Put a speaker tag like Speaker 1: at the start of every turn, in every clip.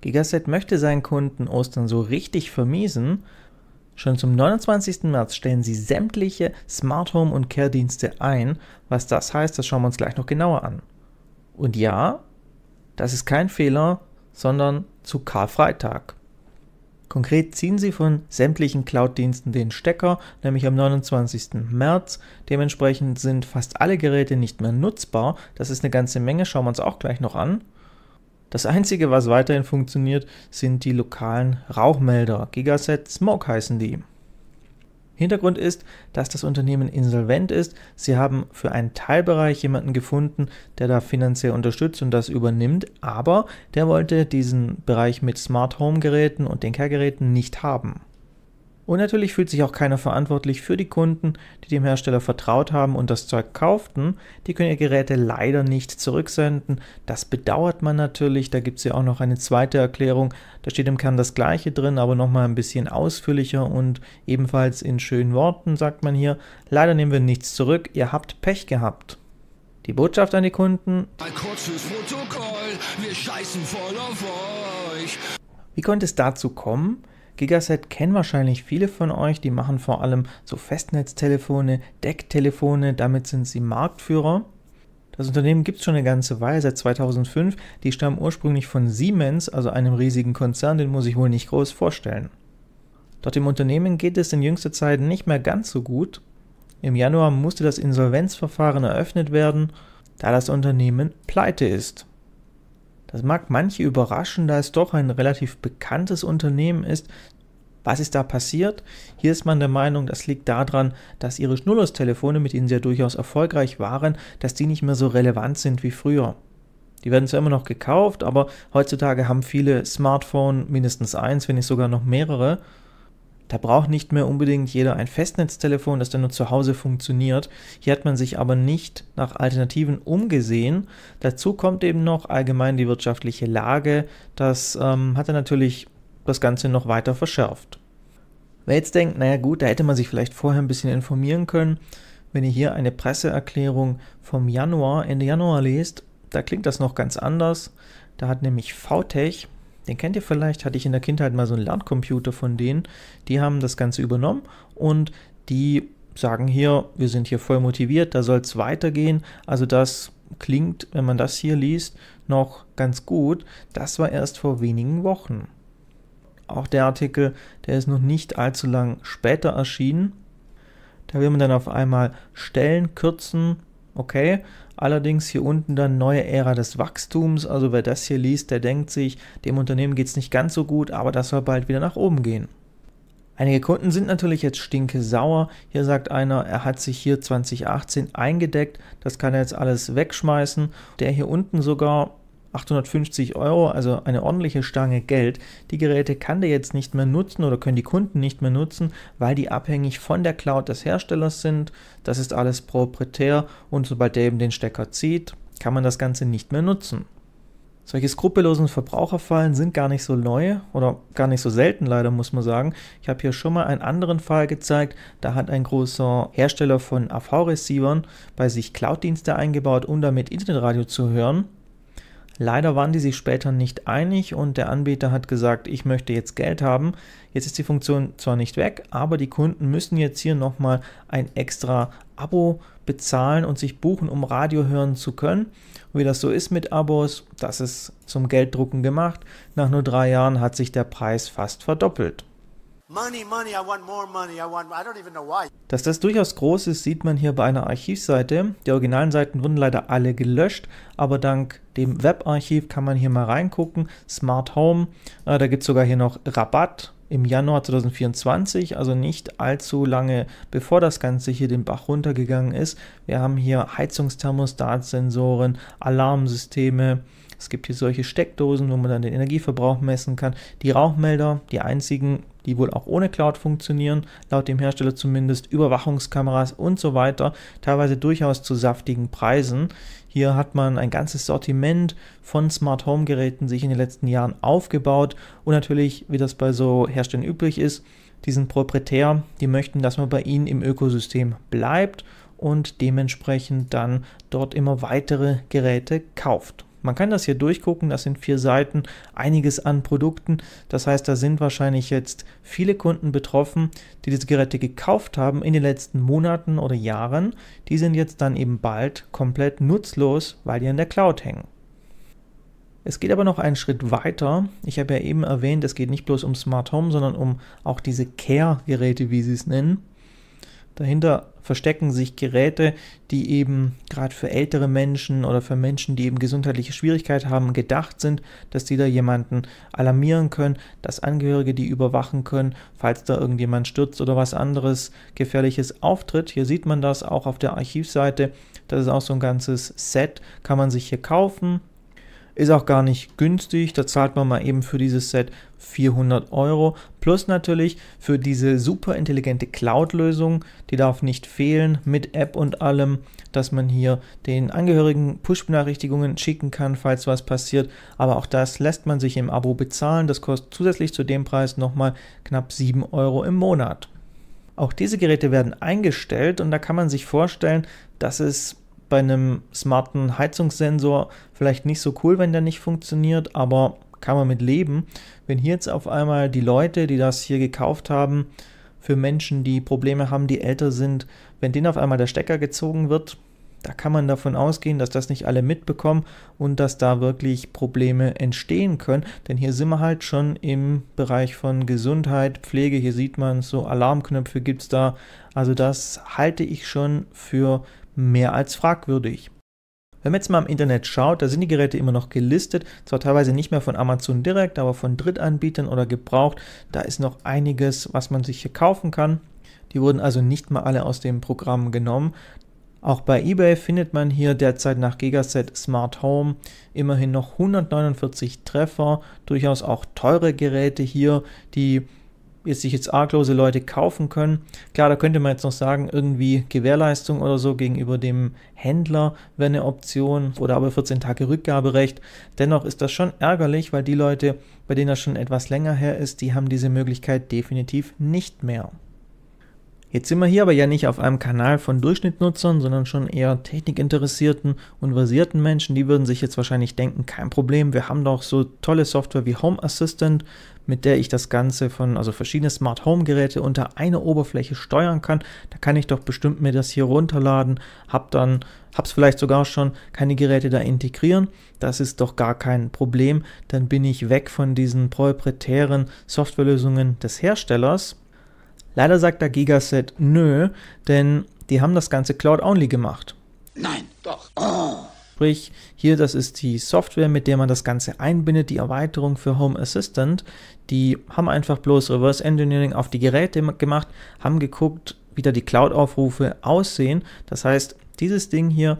Speaker 1: Gigaset möchte seinen Kunden Ostern so richtig vermiesen. Schon zum 29. März stellen sie sämtliche Smart Home und Care Dienste ein. Was das heißt, das schauen wir uns gleich noch genauer an. Und ja, das ist kein Fehler, sondern zu Karfreitag. Konkret ziehen sie von sämtlichen Cloud-Diensten den Stecker, nämlich am 29. März. Dementsprechend sind fast alle Geräte nicht mehr nutzbar. Das ist eine ganze Menge, schauen wir uns auch gleich noch an. Das einzige, was weiterhin funktioniert, sind die lokalen Rauchmelder. Gigaset Smoke heißen die. Hintergrund ist, dass das Unternehmen insolvent ist. Sie haben für einen Teilbereich jemanden gefunden, der da finanziell unterstützt und das übernimmt, aber der wollte diesen Bereich mit Smart Home Geräten und den Care Geräten nicht haben. Und natürlich fühlt sich auch keiner verantwortlich für die Kunden, die dem Hersteller vertraut haben und das Zeug kauften. Die können ihr Geräte leider nicht zurücksenden. Das bedauert man natürlich. Da gibt es ja auch noch eine zweite Erklärung. Da steht im Kern das gleiche drin, aber nochmal ein bisschen ausführlicher und ebenfalls in schönen Worten sagt man hier, leider nehmen wir nichts zurück, ihr habt Pech gehabt. Die Botschaft an die Kunden. Protokoll. Wir scheißen voll auf euch. Wie konnte es dazu kommen? Gigaset kennen wahrscheinlich viele von euch, die machen vor allem so Festnetztelefone, Decktelefone, damit sind sie Marktführer. Das Unternehmen gibt es schon eine ganze Weile, seit 2005. Die stammen ursprünglich von Siemens, also einem riesigen Konzern, den muss ich wohl nicht groß vorstellen. Doch dem Unternehmen geht es in jüngster Zeit nicht mehr ganz so gut. Im Januar musste das Insolvenzverfahren eröffnet werden, da das Unternehmen pleite ist. Das mag manche überraschen, da es doch ein relativ bekanntes Unternehmen ist. Was ist da passiert? Hier ist man der Meinung, das liegt daran, dass ihre schnurlos mit denen sie ja durchaus erfolgreich waren, dass die nicht mehr so relevant sind wie früher. Die werden zwar immer noch gekauft, aber heutzutage haben viele Smartphone mindestens eins, wenn nicht sogar noch mehrere. Da braucht nicht mehr unbedingt jeder ein Festnetztelefon, das dann nur zu Hause funktioniert. Hier hat man sich aber nicht nach Alternativen umgesehen. Dazu kommt eben noch allgemein die wirtschaftliche Lage. Das ähm, hat dann natürlich das Ganze noch weiter verschärft. Wer jetzt denkt, naja gut, da hätte man sich vielleicht vorher ein bisschen informieren können, wenn ihr hier eine Presseerklärung vom Januar, Ende Januar lest, da klingt das noch ganz anders. Da hat nämlich VTech, den kennt ihr vielleicht, hatte ich in der Kindheit mal so einen Lerncomputer von denen. Die haben das Ganze übernommen und die sagen hier, wir sind hier voll motiviert, da soll es weitergehen. Also das klingt, wenn man das hier liest, noch ganz gut. Das war erst vor wenigen Wochen. Auch der Artikel, der ist noch nicht allzu lang später erschienen. Da will man dann auf einmal Stellen kürzen, Okay, allerdings hier unten dann neue Ära des Wachstums. Also wer das hier liest, der denkt sich, dem Unternehmen geht es nicht ganz so gut, aber das soll bald wieder nach oben gehen. Einige Kunden sind natürlich jetzt stinke sauer. Hier sagt einer, er hat sich hier 2018 eingedeckt, das kann er jetzt alles wegschmeißen. Der hier unten sogar, 850 Euro, also eine ordentliche Stange Geld. Die Geräte kann der jetzt nicht mehr nutzen oder können die Kunden nicht mehr nutzen, weil die abhängig von der Cloud des Herstellers sind. Das ist alles proprietär und sobald der eben den Stecker zieht, kann man das Ganze nicht mehr nutzen. Solche skrupellosen Verbraucherfallen sind gar nicht so neu oder gar nicht so selten, leider muss man sagen. Ich habe hier schon mal einen anderen Fall gezeigt. Da hat ein großer Hersteller von AV-Receivern bei sich Cloud-Dienste eingebaut, um damit Internetradio zu hören. Leider waren die sich später nicht einig und der Anbieter hat gesagt, ich möchte jetzt Geld haben. Jetzt ist die Funktion zwar nicht weg, aber die Kunden müssen jetzt hier nochmal ein extra Abo bezahlen und sich buchen, um Radio hören zu können. Und wie das so ist mit Abos, das ist zum Gelddrucken gemacht. Nach nur drei Jahren hat sich der Preis fast verdoppelt. Money, money, I want more money, I don't even know why. Dass das durchaus groß ist, sieht man hier bei einer Archivseite. Die originalen Seiten wurden leider alle gelöscht, aber dank dem Webarchiv kann man hier mal reingucken. Smart Home, äh, da gibt es sogar hier noch Rabatt im Januar 2024, also nicht allzu lange bevor das Ganze hier den Bach runtergegangen ist. Wir haben hier Heizungsthermostatsensoren, Alarmsysteme, es gibt hier solche Steckdosen, wo man dann den Energieverbrauch messen kann. Die Rauchmelder, die einzigen die wohl auch ohne Cloud funktionieren, laut dem Hersteller zumindest, Überwachungskameras und so weiter, teilweise durchaus zu saftigen Preisen. Hier hat man ein ganzes Sortiment von Smart Home Geräten sich in den letzten Jahren aufgebaut und natürlich, wie das bei so Herstellern üblich ist, diesen proprietär, die möchten, dass man bei ihnen im Ökosystem bleibt und dementsprechend dann dort immer weitere Geräte kauft. Man kann das hier durchgucken, das sind vier Seiten, einiges an Produkten. Das heißt, da sind wahrscheinlich jetzt viele Kunden betroffen, die diese Geräte gekauft haben in den letzten Monaten oder Jahren. Die sind jetzt dann eben bald komplett nutzlos, weil die in der Cloud hängen. Es geht aber noch einen Schritt weiter. Ich habe ja eben erwähnt, es geht nicht bloß um Smart Home, sondern um auch diese Care-Geräte, wie sie es nennen. Dahinter verstecken sich Geräte, die eben gerade für ältere Menschen oder für Menschen, die eben gesundheitliche Schwierigkeiten haben, gedacht sind, dass die da jemanden alarmieren können, dass Angehörige die überwachen können, falls da irgendjemand stürzt oder was anderes gefährliches auftritt. Hier sieht man das auch auf der Archivseite. Das ist auch so ein ganzes Set, kann man sich hier kaufen. Ist auch gar nicht günstig, da zahlt man mal eben für dieses Set 400 Euro. Plus natürlich für diese super intelligente Cloud-Lösung, die darf nicht fehlen mit App und allem, dass man hier den Angehörigen Push-Benachrichtigungen schicken kann, falls was passiert. Aber auch das lässt man sich im Abo bezahlen. Das kostet zusätzlich zu dem Preis nochmal knapp 7 Euro im Monat. Auch diese Geräte werden eingestellt und da kann man sich vorstellen, dass es bei einem smarten Heizungssensor vielleicht nicht so cool, wenn der nicht funktioniert, aber kann man mit leben. Wenn hier jetzt auf einmal die Leute, die das hier gekauft haben, für Menschen, die Probleme haben, die älter sind, wenn denen auf einmal der Stecker gezogen wird, da kann man davon ausgehen, dass das nicht alle mitbekommen und dass da wirklich Probleme entstehen können. Denn hier sind wir halt schon im Bereich von Gesundheit, Pflege. Hier sieht man so Alarmknöpfe gibt es da. Also das halte ich schon für mehr als fragwürdig. Wenn man jetzt mal im Internet schaut, da sind die Geräte immer noch gelistet, zwar teilweise nicht mehr von Amazon direkt, aber von Drittanbietern oder gebraucht. Da ist noch einiges, was man sich hier kaufen kann. Die wurden also nicht mal alle aus dem Programm genommen. Auch bei eBay findet man hier derzeit nach Gigaset Smart Home immerhin noch 149 Treffer, durchaus auch teure Geräte hier, die jetzt sich jetzt arglose Leute kaufen können. Klar, da könnte man jetzt noch sagen, irgendwie Gewährleistung oder so gegenüber dem Händler wäre eine Option oder aber 14 Tage Rückgaberecht. Dennoch ist das schon ärgerlich, weil die Leute, bei denen das schon etwas länger her ist, die haben diese Möglichkeit definitiv nicht mehr. Jetzt sind wir hier aber ja nicht auf einem Kanal von Durchschnittnutzern, sondern schon eher technikinteressierten und versierten Menschen. Die würden sich jetzt wahrscheinlich denken, kein Problem, wir haben doch so tolle Software wie Home Assistant, mit der ich das Ganze von, also verschiedene Smart Home Geräte unter einer Oberfläche steuern kann. Da kann ich doch bestimmt mir das hier runterladen, hab dann, hab's vielleicht sogar schon, keine Geräte da integrieren. Das ist doch gar kein Problem. Dann bin ich weg von diesen proprietären Softwarelösungen des Herstellers. Leider sagt der Gigaset nö, denn die haben das Ganze Cloud-Only gemacht. Nein, doch. Oh. Sprich, hier das ist die Software, mit der man das Ganze einbindet, die Erweiterung für Home Assistant. Die haben einfach bloß Reverse Engineering auf die Geräte gemacht, haben geguckt, wie da die Cloud-Aufrufe aussehen. Das heißt, dieses Ding hier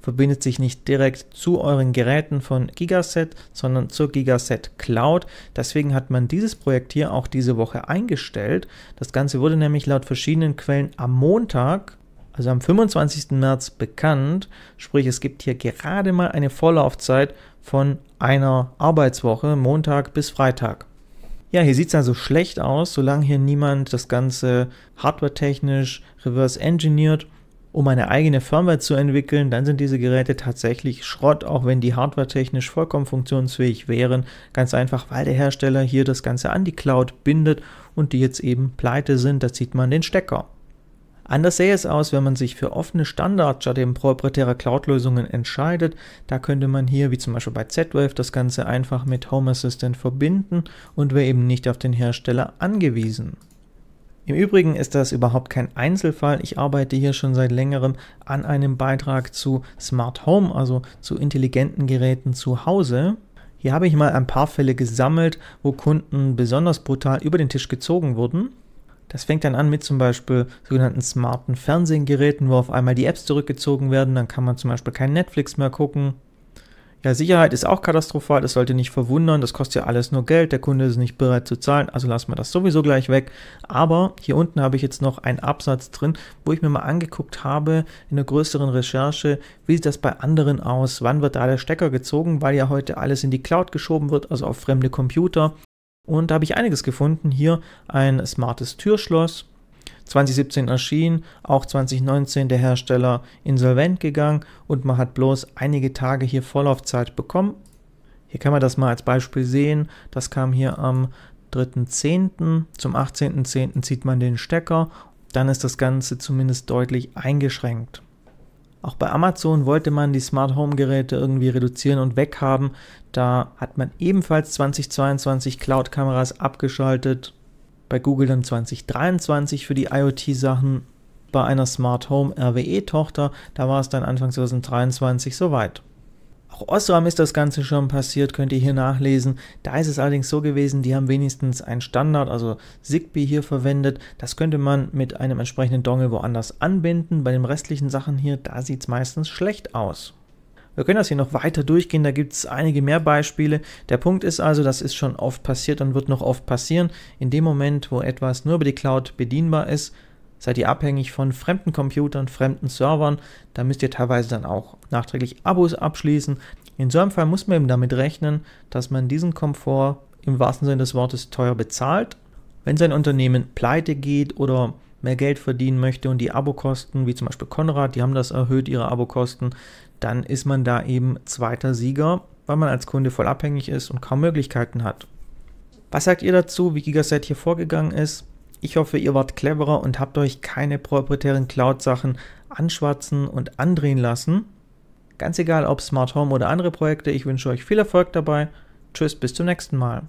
Speaker 1: verbindet sich nicht direkt zu euren Geräten von Gigaset, sondern zur Gigaset Cloud. Deswegen hat man dieses Projekt hier auch diese Woche eingestellt. Das Ganze wurde nämlich laut verschiedenen Quellen am Montag also am 25. März bekannt. Sprich, es gibt hier gerade mal eine Vorlaufzeit von einer Arbeitswoche, Montag bis Freitag. Ja, hier sieht es also schlecht aus, solange hier niemand das Ganze hardwaretechnisch reverse engineert, um eine eigene Firmware zu entwickeln, dann sind diese Geräte tatsächlich Schrott, auch wenn die hardwaretechnisch vollkommen funktionsfähig wären. Ganz einfach, weil der Hersteller hier das Ganze an die Cloud bindet und die jetzt eben pleite sind, da zieht man den Stecker. Anders sähe es aus, wenn man sich für offene Standards statt eben proprietärer Cloud-Lösungen entscheidet. Da könnte man hier, wie zum Beispiel bei Z-Wave, das Ganze einfach mit Home Assistant verbinden und wäre eben nicht auf den Hersteller angewiesen. Im Übrigen ist das überhaupt kein Einzelfall. Ich arbeite hier schon seit längerem an einem Beitrag zu Smart Home, also zu intelligenten Geräten zu Hause. Hier habe ich mal ein paar Fälle gesammelt, wo Kunden besonders brutal über den Tisch gezogen wurden. Das fängt dann an mit zum Beispiel sogenannten smarten Fernsehgeräten, wo auf einmal die Apps zurückgezogen werden, dann kann man zum Beispiel kein Netflix mehr gucken. Ja, Sicherheit ist auch katastrophal, das sollte nicht verwundern, das kostet ja alles nur Geld, der Kunde ist nicht bereit zu zahlen, also lassen wir das sowieso gleich weg. Aber hier unten habe ich jetzt noch einen Absatz drin, wo ich mir mal angeguckt habe in einer größeren Recherche, wie sieht das bei anderen aus, wann wird da der Stecker gezogen, weil ja heute alles in die Cloud geschoben wird, also auf fremde Computer. Und da habe ich einiges gefunden. Hier ein smartes Türschloss. 2017 erschien, auch 2019 der Hersteller insolvent gegangen und man hat bloß einige Tage hier Vorlaufzeit bekommen. Hier kann man das mal als Beispiel sehen. Das kam hier am 3.10. Zum 18.10. zieht man den Stecker. Dann ist das Ganze zumindest deutlich eingeschränkt. Auch bei Amazon wollte man die Smart Home Geräte irgendwie reduzieren und weghaben. Da hat man ebenfalls 2022 Cloud-Kameras abgeschaltet. Bei Google dann 2023 für die IoT-Sachen. Bei einer Smart Home RWE-Tochter, da war es dann Anfang 2023 soweit. Auch Osram ist das Ganze schon passiert, könnt ihr hier nachlesen. Da ist es allerdings so gewesen, die haben wenigstens einen Standard, also Zigbee hier verwendet. Das könnte man mit einem entsprechenden Dongle woanders anbinden. Bei den restlichen Sachen hier, da sieht es meistens schlecht aus. Wir können das hier noch weiter durchgehen, da gibt es einige mehr Beispiele. Der Punkt ist also, das ist schon oft passiert und wird noch oft passieren. In dem Moment, wo etwas nur über die Cloud bedienbar ist, seid ihr abhängig von fremden Computern, fremden Servern. Da müsst ihr teilweise dann auch nachträglich Abos abschließen. In so einem Fall muss man eben damit rechnen, dass man diesen Komfort im wahrsten Sinne des Wortes teuer bezahlt. Wenn sein Unternehmen pleite geht oder mehr Geld verdienen möchte und die Abokosten, wie zum Beispiel Konrad, die haben das erhöht, ihre Abokosten, dann ist man da eben zweiter Sieger, weil man als Kunde voll abhängig ist und kaum Möglichkeiten hat. Was sagt ihr dazu, wie Gigaset hier vorgegangen ist? Ich hoffe, ihr wart cleverer und habt euch keine proprietären Cloud-Sachen anschwatzen und andrehen lassen. Ganz egal ob Smart Home oder andere Projekte, ich wünsche euch viel Erfolg dabei. Tschüss, bis zum nächsten Mal.